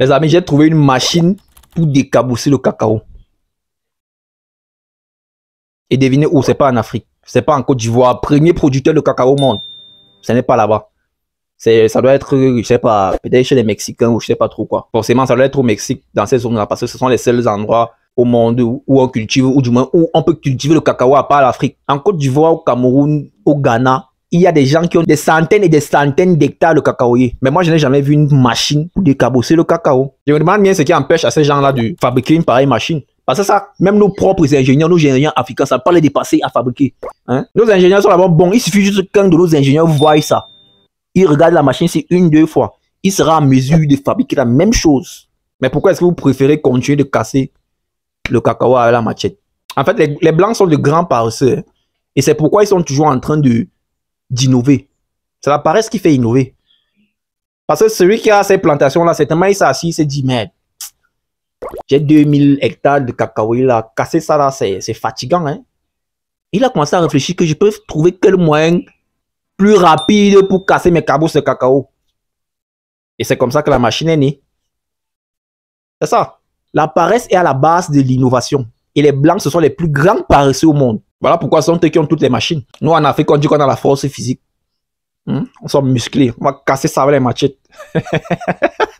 Les amis, j'ai trouvé une machine pour décabousser le cacao. Et devinez où, c'est pas en Afrique, c'est pas en Côte d'Ivoire, premier producteur de cacao au monde. Ce n'est pas là-bas. ça doit être, je sais pas, peut-être chez les Mexicains ou je sais pas trop quoi. Forcément, ça doit être au Mexique, dans ces zones-là, parce que ce sont les seuls endroits au monde où, on cultive, ou du moins où on peut cultiver le cacao à part l'Afrique. En Côte d'Ivoire, au Cameroun, au Ghana, il y a des gens qui ont des centaines et des centaines d'hectares de cacaoyer. Mais moi, je n'ai jamais vu une machine pour décabosser le cacao. Je me demande bien ce qui empêche à ces gens-là de fabriquer une pareille machine. Parce que ça, même nos propres ingénieurs, nos ingénieurs africains, ça ne pas les dépasser à fabriquer. Hein. Nos ingénieurs sont là-bas Bon, Il suffit juste qu'un de nos ingénieurs voie ça. Il regarde la machine, c'est une, deux fois. Il sera en mesure de fabriquer la même chose. Mais pourquoi est-ce que vous préférez continuer de casser le cacao à la machette En fait, les, Blancs sont de grands paresseux. Hein. Et c'est pourquoi ils sont toujours en train de d'innover. C'est la paresse qui fait innover. Parce que celui qui a ces plantations-là, certainement, il s'est assis, il s'est dit, merde, j'ai 2000 hectares de cacao il a cassé ça là, c'est fatigant. Hein. Il a commencé à réfléchir que je peux trouver quel moyen plus rapide pour casser mes cabos de cacao. Et c'est comme ça que la machine est née. C'est ça. La paresse est à la base de l'innovation. Et les blancs, ce sont les plus grands paresseux au monde. Voilà pourquoi sont eux qui ont toutes les machines. Nous, en Afrique, on dit qu'on a la force physique. Hmm? On sont musclés. On va casser ça avec les machettes.